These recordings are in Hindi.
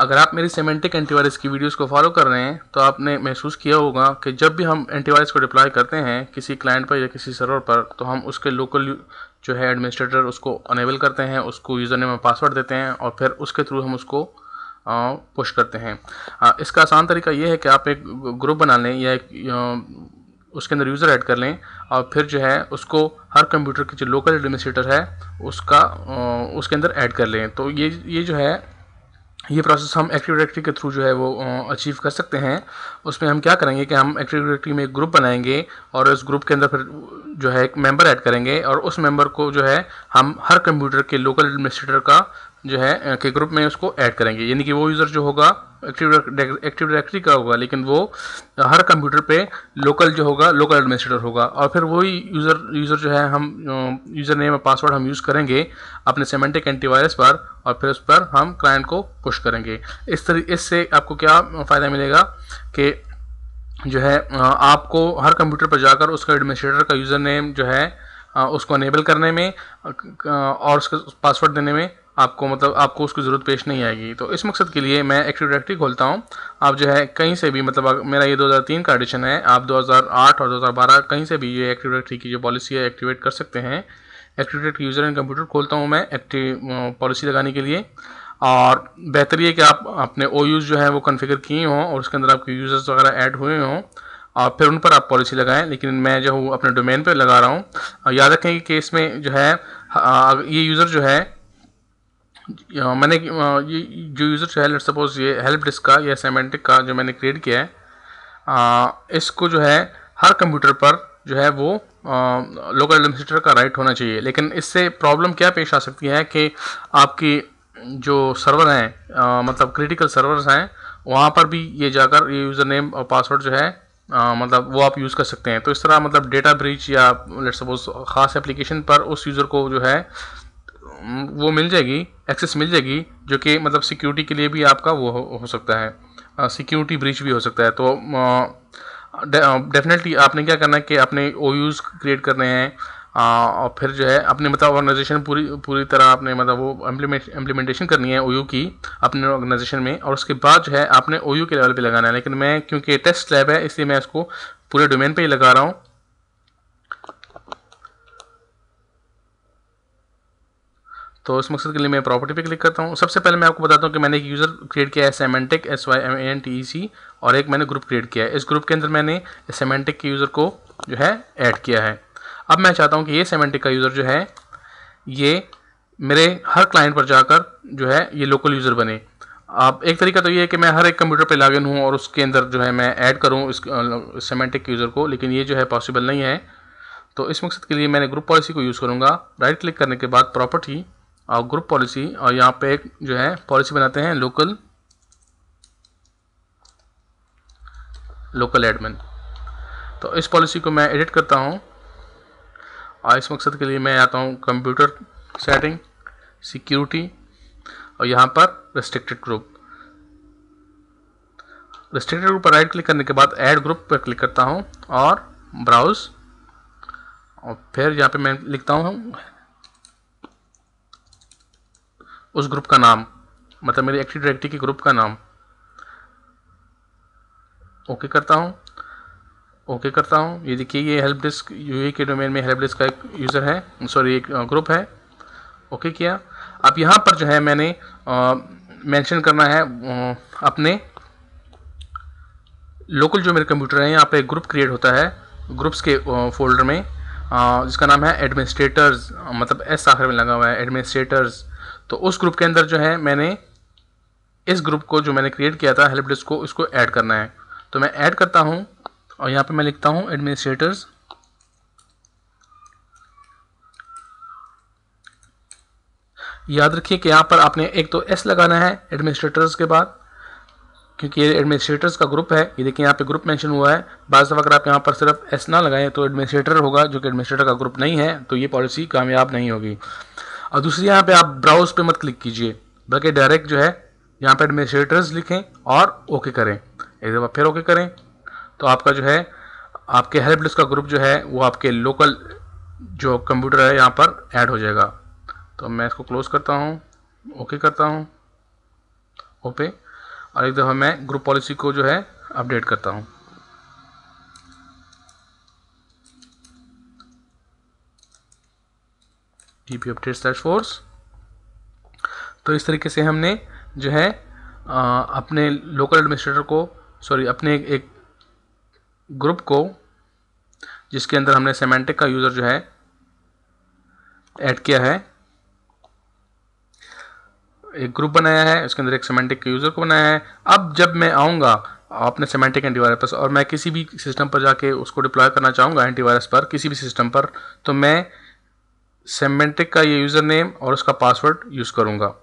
अगर आप मेरी सेमेंटिक एंटीवायरस की वीडियोस को फॉलो कर रहे हैं तो आपने महसूस किया होगा कि जब भी हम एंटीवायरस को डिप्लॉय करते हैं किसी क्लाइंट पर या किसी सर्वर पर तो हम उसके लोकल जो है एडमिनिस्ट्रेटर उसको अनेबल करते हैं उसको यूज़र नेम और पासवर्ड देते हैं और फिर उसके थ्रू हम उसको पुश करते हैं इसका आसान तरीका ये है कि आप एक ग्रुप बना लें या एक उसके अंदर यूज़र ऐड कर लें और फिर जो है उसको हर कंप्यूटर के जो लोकल एडमिनिस्ट्रेटर है उसका उसके अंदर ऐड कर लें तो ये ये जो है ये प्रोसेस हम एक्टिव डायरेक्टरी के थ्रू जो है वो अचीव कर सकते हैं उसमें हम क्या करेंगे कि हम एक्टिव डायरेक्टरी में एक ग्रुप बनाएंगे और उस ग्रुप के अंदर फिर जो है एक मेंबर ऐड करेंगे और उस मेंबर को जो है हम हर कंप्यूटर के लोकल एडमिनिस्ट्रेटर का जो है के ग्रुप में उसको ऐड करेंगे यानी कि वो यूज़र जो होगा एक्टिव एक्टिव डायरेक्टरी का होगा लेकिन वो हर कंप्यूटर पे लोकल जो होगा लोकल एडमिनिस्ट्रेटर होगा और फिर वही यूज़र यूज़र जो है हम यूज़र नेम और पासवर्ड हम यूज़ करेंगे अपने सेमेंटिक एंटीवायरस पर और फिर उस पर हम क्लाइंट को पुश करेंगे इस तरी इससे आपको क्या फ़ायदा मिलेगा कि जो है आपको हर कंप्यूटर पर जाकर उसका एडमिनिस्ट्रेटर का यूज़र नेम जो है उसको अनेबल करने में और उसका पासवर्ड देने में आपको मतलब आपको उसकी ज़रूरत पेश नहीं आएगी तो इस मकसद के लिए मैं एक्टिव डायरेक्टरी खोलता हूँ आप जो है कहीं से भी मतलब मेरा ये 2003 का एडिशन है आप 2008 और 2012 कहीं से भी ये एक्टिव डायरेक्टरी की जो पॉलिसी है एक्टिवेट कर सकते हैं active directory user and computer खोलता हूँ मैं एक्टिव पॉलिसी लगाने के लिए और बेहतर ये कि आप अपने ओ यूज़ जो है वो कन्फिगर किए हों और उसके अंदर आपके यूज़र्स वगैरह ऐड हुए हों और फिर उन पर आप पॉलिसी लगाएं लेकिन मैं जो हूँ अपने डोमेन पर लगा रहा हूँ याद रखें कि इसमें जो है ये यूज़र जो है मैंने ये जो यूज़र है लेट सपोज ये हेल्प डिस्क का या सेमेंटिक का जो मैंने क्रिएट किया है आ, इसको जो है हर कंप्यूटर पर जो है वो लोकल एडमिनिस्ट्रेटर का राइट होना चाहिए लेकिन इससे प्रॉब्लम क्या पेश आ सकती है कि आपकी जो सर्वर हैं मतलब क्रिटिकल सर्वर्स हैं वहाँ पर भी ये जाकर ये यूज़र नेम और पासवर्ड जो है आ, मतलब वो आप यूज़ कर सकते हैं तो इस तरह मतलब डेटा ब्रीच या लेट सपोज ख़ास एप्लीकेशन पर उस यूज़र को जो है वो मिल जाएगी एक्सेस मिल जाएगी जो कि मतलब सिक्योरिटी के लिए भी आपका वो हो, हो सकता है सिक्योरिटी ब्रीच भी हो सकता है तो डेफिनेटली आपने क्या करना है कि आपने ओ यूज़ क्रिएट करने हैं और फिर जो है अपने मतलब ऑर्गेनाइजेशन पूरी पूरी तरह आपने मतलब वो इम्प्लीमेंटेशन करनी है ओ की अपने ऑर्गेनाइजेशन में और उसके बाद जो है आपने ओ के लेवल पर लगाना है लेकिन मैं क्योंकि टेस्ट लैब है इसलिए मैं इसको पूरे डोमेन पर ही लगा रहा हूँ तो इस मकसद के लिए मैं प्रॉपर्टी पे क्लिक करता हूँ सबसे पहले मैं आपको बताता हूँ कि मैंने एक यूज़र क्रिएट किया है Symantec S Y M N T E C और एक मैंने ग्रुप क्रिएट किया है इस ग्रुप के अंदर मैंने सेमेंटिक के यूज़र को जो है ऐड किया है अब मैं चाहता हूँ कि ये सेमेंटिक का यूज़र जो है ये मेरे हर क्लाइंट पर जाकर जो है ये लोकल यूज़र बने आप एक तरीका तो ये है कि मैं हर एक कंप्यूटर पर लॉगिन हूँ और उसके अंदर जो है मैं ऐड करूँ इस सेमेंटिक यूज़र को लेकिन ये जो है पॉसिबल नहीं है तो इस मकसद के लिए मैंने ग्रुप पॉलिसी को यूज़ करूँगा राइट क्लिक करने के बाद प्रॉपर्टी और ग्रुप पॉलिसी और यहाँ पे एक जो है पॉलिसी बनाते हैं लोकल लोकल एडमिन तो इस पॉलिसी को मैं एडिट करता हूँ और इस मकसद के लिए मैं आता हूँ कंप्यूटर सेटिंग सिक्योरिटी और यहाँ पर रेस्ट्रिक्टेड ग्रुप रेस्ट्रिक्टेड ग्रुप पर राइट क्लिक करने के बाद ऐड ग्रुप पर क्लिक करता हूँ और ब्राउज़ और फिर यहाँ पे मैं लिखता हूँ उस ग्रुप का नाम मतलब मेरे एक्टिव डायरेक्टरी के ग्रुप का नाम ओके करता हूँ ओके करता हूँ ये देखिए ये हेल्प डेस्क यू के डोमेन में हेल्प डेस्क का एक यूज़र है सॉरी एक ग्रुप है ओके किया अब यहाँ पर जो है मैंने मेंशन करना है अपने लोकल जो मेरे कंप्यूटर है यहाँ पे ग्रुप क्रिएट होता है ग्रुप्स के फोल्डर में जिसका नाम है एडमिनिस्ट्रेटर्स मतलब एस आखिर में लगा हुआ है एडमिनिस्ट्रेटर्स तो उस ग्रुप के अंदर जो है मैंने इस ग्रुप को जो मैंने क्रिएट किया था हेल्प डेस्क को उसको ऐड करना है तो मैं ऐड करता हूँ और यहाँ पे मैं लिखता हूँ एडमिनिस्ट्रेटर्स याद रखिए कि यहाँ पर आपने एक तो एस लगाना है एडमिनिस्ट्रेटर्स के बाद क्योंकि ये एडमिनिस्ट्रेटर्स का ग्रुप है ये देखिए यहाँ पे ग्रुप मेंशन हुआ है बाद अगर आप यहाँ पर सिर्फ एस ना लगाएं तो एडमिनिस्ट्रेटर होगा जो कि एडमिनिस्ट्रेटर का ग्रुप नहीं है तो ये पॉलिसी कामयाब नहीं होगी और दूसरी यहाँ पे आप ब्राउज पे मत क्लिक कीजिए बल्कि डायरेक्ट जो है यहाँ पे एडमिनिस्ट्रेटर्स लिखें और ओके करें एक दफ़ा फिर ओके करें तो आपका जो है आपके हेल्प डेस्क का ग्रुप जो है वो आपके लोकल जो कंप्यूटर है यहाँ पर ऐड हो जाएगा तो मैं इसको क्लोज़ करता हूँ ओके करता हूँ ओके और एक दफ़ा मैं ग्रुप पॉलिसी को जो है अपडेट करता हूँ पी अपडेट सर्च फोर्स तो इस तरीके से हमने जो है आ, अपने लोकल एडमिनिस्ट्रेटर को सॉरी अपने एक, एक ग्रुप को जिसके अंदर हमने सेमेंटिक का यूज़र जो है ऐड किया है एक ग्रुप बनाया है उसके अंदर एक सेमेंटिक के यूज़र को बनाया है अब जब मैं आऊँगा अपने सेमेंटिक एंटीवायरस और मैं किसी भी सिस्टम पर जाके उसको डिप्लॉय करना चाहूँगा एंटीवायरस पर किसी भी सिस्टम पर तो मैं सेमेंटिक का ये यूज़र नेम और उसका पासवर्ड यूज़ करूँगा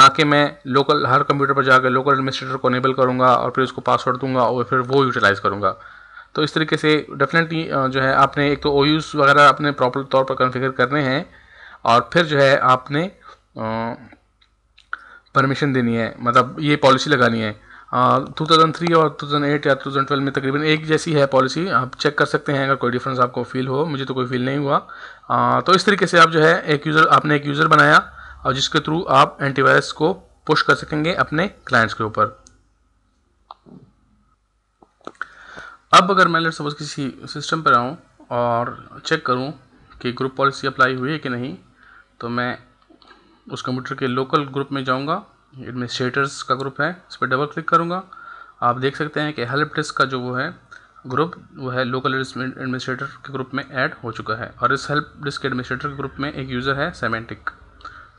ना कि मैं लोकल हर कंप्यूटर पर जाकर लोकल एडमिनिस्ट्रेटर को अनेबल करूँगा और फिर उसको पासवर्ड दूंगा और फिर वो यूटिलाइज़ करूँगा तो इस तरीके से डेफिनेटली जो है आपने एक तो ओ वगैरह अपने प्रॉपर तौर पर कन्फिगर करने हैं और फिर जो है आपने परमिशन देनी है मतलब ये पॉलिसी लगानी है टू थाउजेंड थ्री और टू थाउजेंड एट या टू थाउजेंड में तकरीबन एक जैसी है पॉलिसी आप चेक कर सकते हैं अगर कोई डिफरेंस आपको फील हो मुझे तो कोई फील नहीं हुआ आ, तो इस तरीके से आप जो है एक यूज़र आपने एक यूज़र बनाया और जिसके थ्रू आप एंटीवायरस को पुश कर सकेंगे अपने क्लाइंट्स के ऊपर अब अगर मैं सपोज किसी सिस्टम पर आऊँ और चेक करूँ कि ग्रुप पॉलिसी अप्लाई हुई है कि नहीं तो मैं उस कंप्यूटर के लोकल ग्रुप में जाऊँगा एडमिनिस्ट्रेटर्स का ग्रुप है इस पर डबल क्लिक करूँगा आप देख सकते हैं कि हेल्प डेस्क का जो वो है ग्रुप वो है लोकल एडमिनिस्ट्रेटर के ग्रुप में ऐड हो चुका है और इस हेल्प डेस्क एडमिनिस्ट्रेटर के ग्रुप में एक यूज़र है सेमेंटिक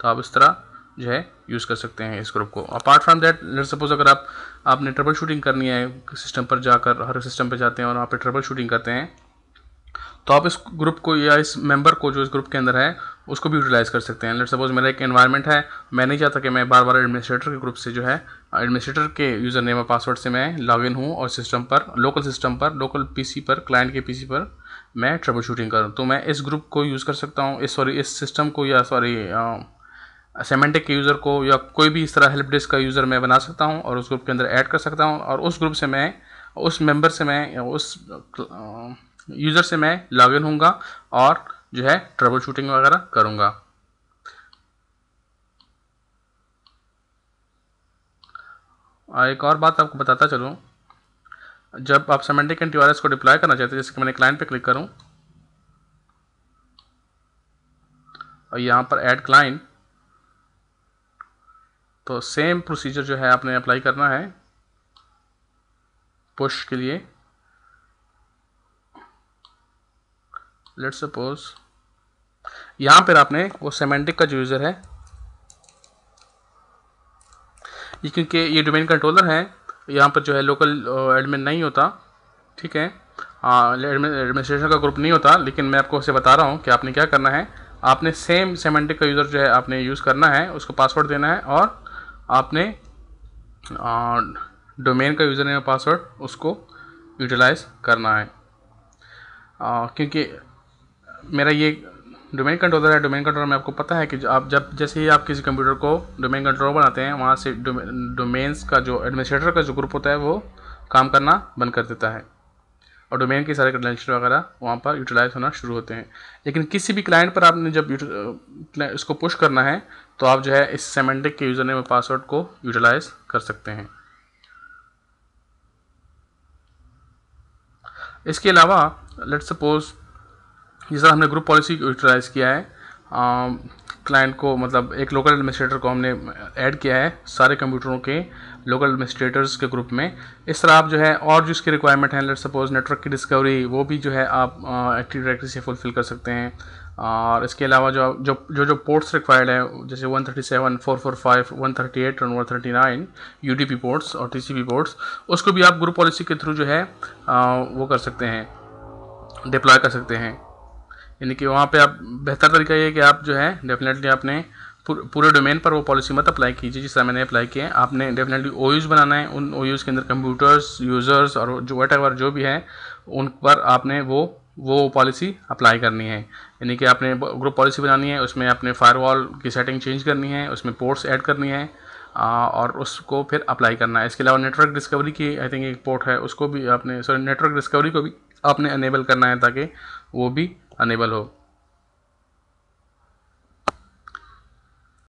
तो आप इस तरह जो है यूज़ कर सकते हैं इस ग्रुप को apart from that let suppose अगर आप आपने ट्रबल शूटिंग करनी है सिस्टम पर जाकर हर सिस्टम पर जाते हैं और वहाँ पर ट्रबल शूटिंग करते हैं तो आप इस ग्रुप को या इस मेंबर को जो इस ग्रुप के अंदर है उसको भी यूटिलाइज़ कर सकते हैं लेट सपोज मेरा एक इन्वायरमेंट है मैं नहीं चाहता कि मैं बार बार एडमिनिस्ट्रेटर के ग्रुप से जो है एडमिनिस्ट्रेटर के यूज़र नेम और पासवर्ड से मैं लॉग इन हूँ और सिस्टम पर लोकल सिस्टम पर लोकल पीसी पर क्लाइंट के पीसी पर मैं ट्रबल शूटिंग करूँ तो मैं इस ग्रुप को यूज़ कर सकता हूँ इस सॉरी इस सिस्टम को या सॉरी सेमेंटिक के यूज़र को या कोई भी इस तरह हेल्प डेस्क का यूज़र मैं बना सकता हूँ और उस ग्रुप के अंदर ऐड कर सकता हूँ और उस ग्रुप से मैं उस मेंबर से मैं उस यूज़र से मैं लॉगिन होऊंगा और जो है ट्रबल शूटिंग वगैरह करूँगा और एक और बात आपको बताता चलूँ जब आप सेमेंटिक एंटी को डिप्लॉय करना चाहते हैं जैसे कि मैंने क्लाइंट पे क्लिक करूँ और यहाँ पर ऐड क्लाइंट तो सेम प्रोसीजर जो है आपने अप्लाई करना है पुश के लिए लेट सपोज यहाँ पर आपने वो सेमेंटिक का जो यूज़र है ये क्योंकि ये डोमेन कंट्रोलर है यहाँ पर जो है लोकल एडमिन uh, नहीं होता ठीक है एडमिनिस्ट्रेशन हाँ, का ग्रुप नहीं होता लेकिन मैं आपको उसे बता रहा हूँ कि आपने क्या करना है आपने सेम सेमेंटिक का यूज़र जो है आपने यूज़ करना है उसको पासवर्ड देना है और आपने डोमेन uh, का यूज़र नेम पासवर्ड उसको यूटिलाइज करना है आ, uh, क्योंकि मेरा ये डोमेन कंट्रोलर है डोमेन कंट्रोलर में आपको पता है कि आप जब जैसे ही आप किसी कंप्यूटर को डोमेन कंट्रोलर बनाते हैं वहाँ से डोमेन्स का जो एडमिनिस्ट्रेटर का जो ग्रुप होता है वो काम करना बंद कर देता है और डोमेन के सारे क्रेडेंशियल वगैरह वहाँ पर यूटिलाइज होना शुरू होते हैं लेकिन किसी भी क्लाइंट पर आपने जब इसको पुश करना है तो आप जो है इस सेमेंटिक के यूज़र नेम और पासवर्ड को यूटिलाइज कर सकते हैं इसके अलावा लेट सपोज जिस सर हमने ग्रुप पॉलिसी यूटिलाइज किया है क्लाइंट को मतलब एक लोकल एडमिनिस्ट्रेटर को हमने ऐड किया है सारे कंप्यूटरों के लोकल एडमिनिस्ट्रेटर्स के ग्रुप में इस तरह आप जो है और जो इसकी रिक्वायरमेंट है लेट सपोज नेटवर्क की डिस्कवरी वो भी जो है आप एक्टिव डायरेक्टरी से फुलफिल कर सकते हैं और इसके अलावा जो जो जो जो पोर्ट्स रिक्वायर्ड है जैसे 137, 445, 138 और 139 यूडीपी पोर्ट्स और टीसीपी पोर्ट्स उसको भी आप ग्रुप पॉलिसी के थ्रू जो है आ, वो कर सकते हैं डिप्लॉय कर सकते हैं यानी कि वहाँ पे आप बेहतर तरीका ये है कि आप जो है डेफिनेटली आपने पूरे डोमेन पर वो पॉलिसी मत अप्लाई कीजिए जिस तरह मैंने अप्लाई किए आपने डेफिनेटली ओ बनाना है उन ओ के अंदर कंप्यूटर्स यूज़र्स और जो वट जो भी है उन पर आपने वो वो पॉलिसी अप्लाई करनी है यानी कि आपने ग्रुप पॉलिसी बनानी है उसमें आपने फायरवॉल की सेटिंग चेंज करनी है उसमें पोर्ट्स ऐड करनी है और उसको फिर अप्लाई करना है इसके अलावा नेटवर्क डिस्कवरी की आई थिंक एक पोर्ट है उसको भी आपने सॉरी नेटवर्क डिस्कवरी को भी आपने अनेबल करना है ताकि वो भी अनेबल हो